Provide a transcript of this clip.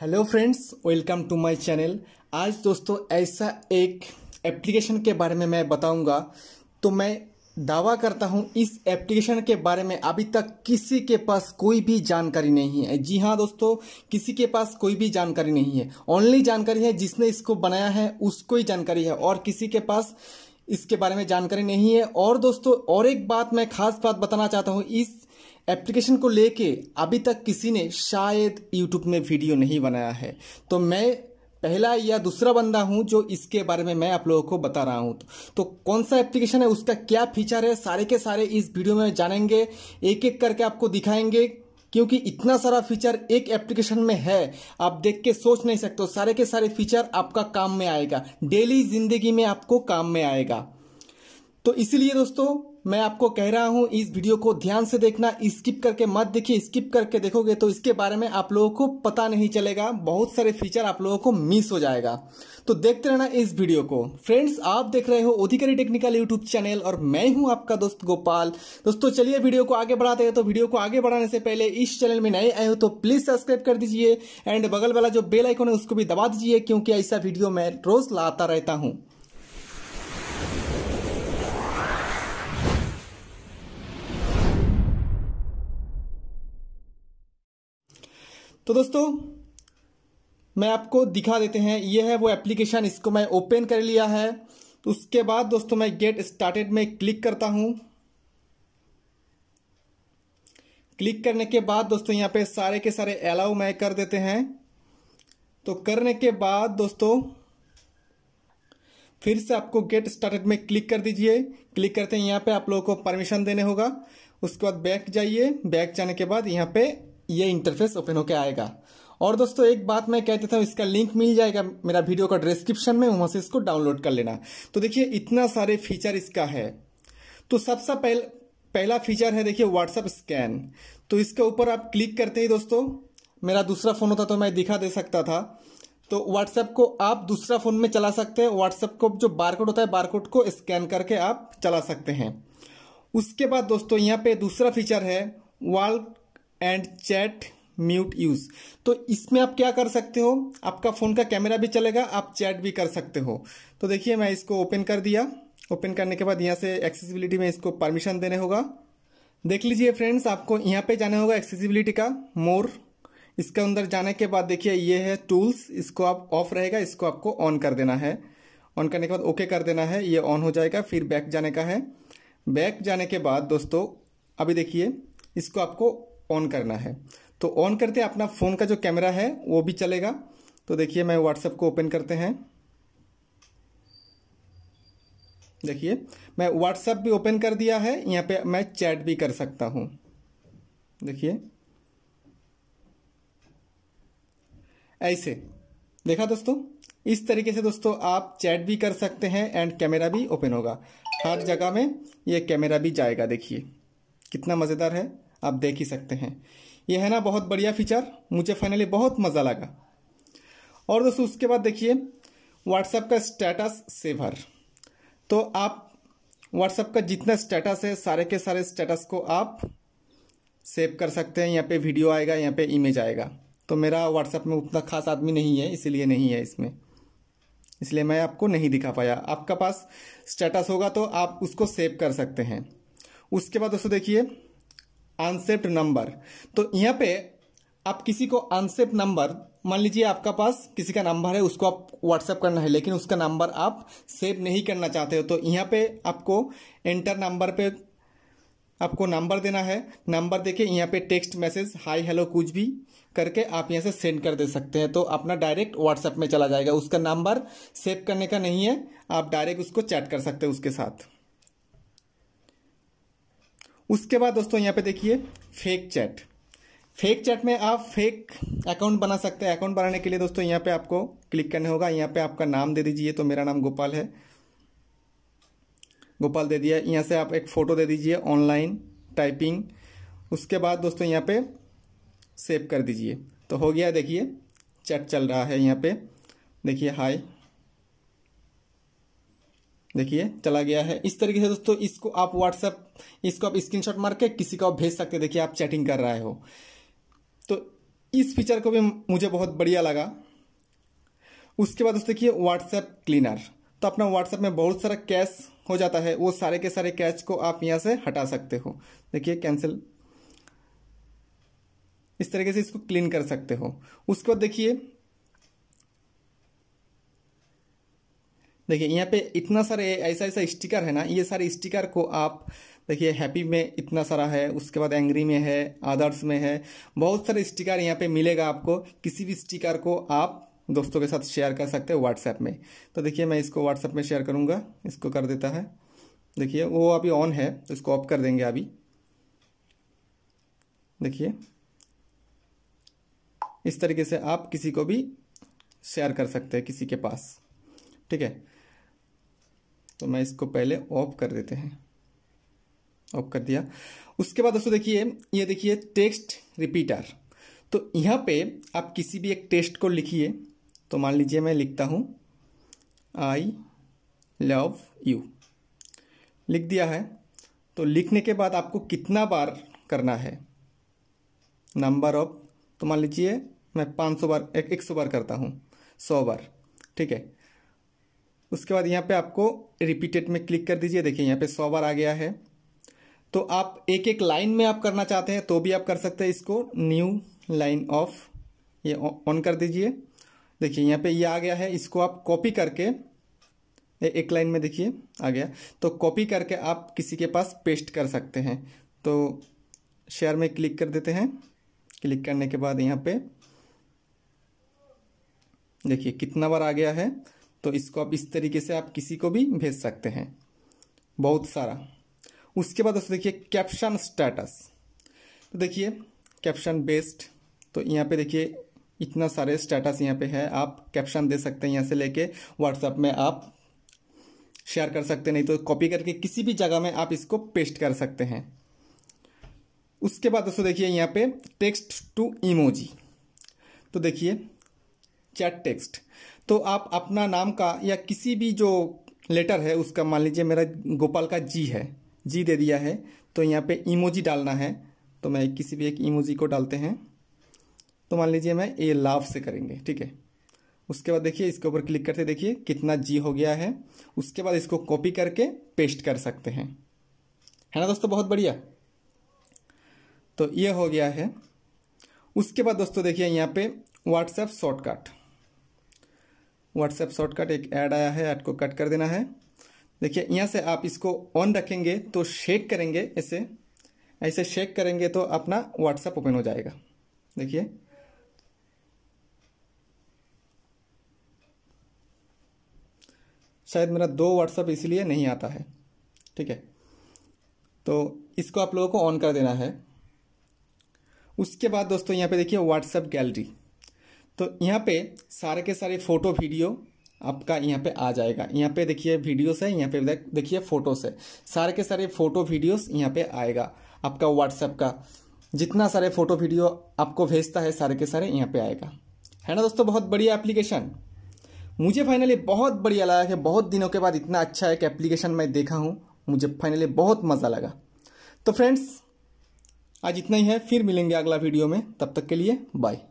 hello friends welcome to my channel आज दोस्तों ऐसा एक एप्लीकेशन के बारे में मैं बताऊंगा तो मैं दावा करता हूं इस एप्लीकेशन के बारे में अभी तक किसी के पास कोई भी जानकारी नहीं है जी हाँ दोस्तों किसी के पास कोई भी जानकारी नहीं है ओनली जानकारी है जिसने इसको बनाया है उसको ही जानकारी है और किसी के पास इसके बारे में जानकारी नहीं है और दोस्तों और एक बात मैं खास बात बताना चाहता हूँ इस एप्लीकेशन को लेके अभी तक किसी ने शायद यूट्यूब में वीडियो नहीं बनाया है तो मैं पहला या दूसरा बंदा हूं जो इसके बारे में मैं आप लोगों को बता रहा हूं तो कौन सा एप्लीकेशन है उसका क्या फीचर है सारे के सारे इस वीडियो में जानेंगे एक एक करके आपको दिखाएंगे क्योंकि इतना सारा फीचर एक एप्लीकेशन में है आप देख के सोच नहीं सकते सारे के सारे फीचर आपका काम में आएगा डेली जिंदगी में आपको काम में आएगा तो इसीलिए दोस्तों मैं आपको कह रहा हूं इस वीडियो को ध्यान से देखना स्किप करके मत देखिए स्किप करके देखोगे तो इसके बारे में आप लोगों को पता नहीं चलेगा बहुत सारे फीचर आप लोगों को मिस हो जाएगा तो देखते रहना इस वीडियो को फ्रेंड्स आप देख रहे हो अधिकारी टेक्निकल यूट्यूब चैनल और मैं हूं आपका दोस्त गोपाल दोस्तों चलिए वीडियो को आगे बढ़ाते हैं तो वीडियो को आगे बढ़ाने से पहले इस चैनल में नए आए हो तो प्लीज सब्सक्राइब कर दीजिए एंड बगल वाला जो बेल है उसको भी दबा दीजिए क्योंकि ऐसा वीडियो मैं रोज लाता रहता हूँ तो दोस्तों मैं आपको दिखा देते हैं ये है वो एप्लीकेशन इसको मैं ओपन कर लिया है तो उसके बाद दोस्तों मैं गेट स्टार्टेड में क्लिक करता हूँ क्लिक करने के बाद दोस्तों यहाँ पे सारे के सारे अलाउ मैं कर देते हैं तो करने के बाद दोस्तों फिर से आपको गेट स्टार्टेड में क्लिक कर दीजिए क्लिक करते हैं यहाँ पे आप लोगों को परमिशन देने होगा उसके बाद बैक जाइए बैक जाने के बाद यहाँ पे ये इंटरफेस ओपन होकर आएगा और दोस्तों एक बात मैं कहते था इसका लिंक मिल जाएगा मेरा वीडियो का डिस्क्रिप्शन में वहाँ से इसको डाउनलोड कर लेना तो देखिए इतना सारे फीचर इसका है तो सबसे पहल, पहला फीचर है देखिए व्हाट्सअप स्कैन तो इसके ऊपर आप क्लिक करते ही दोस्तों मेरा दूसरा फ़ोन होता तो मैं दिखा दे सकता था तो व्हाट्सएप को आप दूसरा फ़ोन में चला सकते हैं व्हाट्सएप को जो बारकोड होता है बारकोड को स्कैन करके आप चला सकते हैं उसके बाद दोस्तों यहाँ पे दूसरा फीचर है wall and chat mute use तो इसमें आप क्या कर सकते हो आपका फोन का कैमरा भी चलेगा आप चैट भी कर सकते हो तो देखिए मैं इसको ओपन कर दिया ओपन करने के बाद यहाँ से एक्सेसिबिलिटी में इसको परमिशन देने होगा देख लीजिए फ्रेंड्स आपको यहाँ पे जाना होगा एक्सेसिबिलिटी का मोर इसके अंदर जाने के बाद देखिए ये है टूल्स इसको आप ऑफ रहेगा इसको आपको ऑन कर देना है ऑन करने के बाद ओके कर देना है ये ऑन हो जाएगा फिर बैक जाने का है बैक जाने के बाद दोस्तों अभी देखिए इसको आपको ऑन करना है तो ऑन करते अपना फ़ोन का जो कैमरा है वो भी चलेगा तो देखिए मैं व्हाट्सएप को ओपन करते हैं देखिए मैं व्हाट्सएप भी ओपन कर दिया है यहाँ पे मैं चैट भी कर सकता हूँ देखिए ऐसे देखा दोस्तों इस तरीके से दोस्तों आप चैट भी कर सकते हैं एंड कैमरा भी ओपन होगा हर जगह में ये कैमरा भी जाएगा देखिए कितना मज़ेदार है आप देख ही सकते हैं यह है ना बहुत बढ़िया फीचर मुझे फाइनली बहुत मज़ा लगा और दोस्तों उसके बाद देखिए व्हाट्सएप का स्टेटस सेवर तो आप व्हाट्सएप का जितना स्टेटस है सारे के सारे स्टेटस को आप सेव कर सकते हैं यहाँ पे वीडियो आएगा यहाँ पे इमेज आएगा तो मेरा व्हाट्सएप में उतना खास आदमी नहीं है इसीलिए नहीं है इसमें इसलिए मैं आपको नहीं दिखा पाया आपका पास स्टेटस होगा तो आप उसको सेव कर सकते हैं उसके बाद दोस्तों देखिए अनसेप्ट नंबर तो यहाँ पे आप किसी को अनसेप्ट नंबर मान लीजिए आपका पास किसी का नंबर है उसको आप व्हाट्सएप करना है लेकिन उसका नंबर आप सेव नहीं करना चाहते हो तो यहाँ पे आपको एंटर नंबर पे आपको नंबर देना है नंबर देके यहाँ पे टेक्स्ट मैसेज हाय हेलो कुछ भी करके आप यहाँ से सेंड कर दे सकते हैं तो अपना डायरेक्ट व्हाट्सएप में चला जाएगा उसका नंबर सेव करने का नहीं है आप डायरेक्ट उसको चैट कर सकते हैं उसके साथ उसके बाद दोस्तों यहाँ पे देखिए फेक चैट फेक चैट में आप फेक अकाउंट बना सकते हैं अकाउंट बनाने के लिए दोस्तों यहाँ पे आपको क्लिक करना होगा यहाँ पे आपका नाम दे दीजिए तो मेरा नाम गोपाल है गोपाल दे दिया यहाँ से आप एक फ़ोटो दे दीजिए ऑनलाइन टाइपिंग उसके बाद दोस्तों यहाँ पे सेव कर दीजिए तो हो गया देखिए चैट चल रहा है यहाँ पे देखिए हाय देखिए चला गया है इस तरीके से दोस्तों इसको आप व्हाट्सएप इसको आप स्क्रीनशॉट मार के किसी को आप भेज सकते देखिए आप चैटिंग कर रहे हो तो इस फीचर को भी मुझे बहुत बढ़िया लगा उसके बाद दोस्तों देखिए व्हाट्सएप क्लीनर तो अपना व्हाट्सएप में बहुत सारा कैश हो जाता है वो सारे के सारे कैश को आप यहाँ से हटा सकते हो देखिए कैंसिल इस तरीके से इसको क्लीन कर सकते हो उसके बाद देखिए देखिए यहाँ पे इतना सारे ऐसा ऐसा स्टिकर है ना ये सारे स्टिकर को आप देखिए हैप्पी में इतना सारा है उसके बाद एंग्री में है आदर्श में है बहुत सारे स्टिकर यहाँ पे मिलेगा आपको किसी भी स्टिकर को आप दोस्तों के साथ शेयर कर सकते हैं व्हाट्सएप में तो देखिए मैं इसको व्हाट्सएप में शेयर करूँगा इसको कर देता है देखिए वो अभी ऑन है तो इसको ऑफ कर देंगे अभी देखिए इस तरीके से आप किसी को भी शेयर कर सकते हैं किसी के पास ठीक है तो मैं इसको पहले ऑफ कर देते हैं ऑफ कर दिया उसके बाद दोस्तों देखिए ये देखिए टेक्स्ट रिपीटर तो यहाँ पे आप किसी भी एक टेक्स्ट को लिखिए तो मान लीजिए मैं लिखता हूँ आई लव यू लिख दिया है तो लिखने के बाद आपको कितना बार करना है नंबर ऑफ तो मान लीजिए मैं पाँच सौ बार एक सौ बार करता हूँ सौ बार ठीक है उसके बाद यहाँ पे आपको रिपीटेड में क्लिक कर दीजिए देखिए यहाँ पे सौ बार आ गया है तो आप एक एक लाइन में आप करना चाहते हैं तो भी आप कर सकते हैं इसको न्यू लाइन ऑफ ये ऑन कर दीजिए देखिए यहाँ पे ये आ गया है इसको आप कॉपी करके एक लाइन में देखिए आ गया तो कॉपी करके आप किसी के पास पेस्ट कर सकते हैं तो शेयर में क्लिक कर देते हैं क्लिक करने के बाद यहाँ पे देखिए कितना बार आ गया है तो इसको आप इस तरीके से आप किसी को भी भेज सकते हैं बहुत सारा उसके बाद दोस्तों देखिए कैप्शन स्टेटस तो देखिए कैप्शन बेस्ड तो यहाँ पे देखिए इतना सारे स्टेटस यहाँ पे है आप कैप्शन दे सकते हैं यहाँ से लेके व्हाट्सएप में आप शेयर कर सकते नहीं तो कॉपी करके किसी भी जगह में आप इसको पेस्ट कर सकते हैं उसके बाद दोस्तों देखिए यहाँ पे टेक्स्ट टू इमोजी तो देखिए चैट टेक्स्ट तो आप अपना नाम का या किसी भी जो लेटर है उसका मान लीजिए मेरा गोपाल का जी है जी दे दिया है तो यहाँ पे इमोजी डालना है तो मैं किसी भी एक इमोजी को डालते हैं तो मान लीजिए मैं ए लाभ से करेंगे ठीक है उसके बाद देखिए इसके ऊपर क्लिक करते देखिए कितना जी हो गया है उसके बाद इसको कॉपी करके पेस्ट कर सकते हैं है ना दोस्तों बहुत बढ़िया तो ये हो गया है उसके बाद दोस्तों देखिए यहाँ पे व्हाट्सएप शॉर्टकट व्हाट्सएप शॉर्टकट एक ऐड आया है ऐड को कट कर देना है देखिए यहाँ से आप इसको ऑन रखेंगे तो शेक करेंगे ऐसे ऐसे शेक करेंगे तो अपना व्हाट्सएप ओपन हो जाएगा देखिए शायद मेरा दो व्हाट्सएप इसलिए नहीं आता है ठीक है तो इसको आप लोगों को ऑन कर देना है उसके बाद दोस्तों यहाँ पे देखिए व्हाट्सएप गैलरी तो यहाँ पे सारे के सारे फ़ोटो वीडियो आपका यहाँ पे आ जाएगा यहाँ पे देखिए वीडियोस है यहाँ पे देखिए फ़ोटोस है सारे के सारे फ़ोटो वीडियोस यहाँ पे आएगा आपका व्हाट्सएप का जितना सारे फ़ोटो वीडियो आपको भेजता है सारे के सारे यहाँ पे आएगा है ना दोस्तों बहुत बढ़िया एप्लीकेशन मुझे फाइनली बहुत बढ़िया लगा कि बहुत दिनों के बाद इतना अच्छा एक एप्लीकेशन मैं देखा हूँ मुझे फाइनली बहुत मज़ा लगा तो फ्रेंड्स आज इतना ही है फिर मिलेंगे अगला वीडियो में तब तक के लिए बाय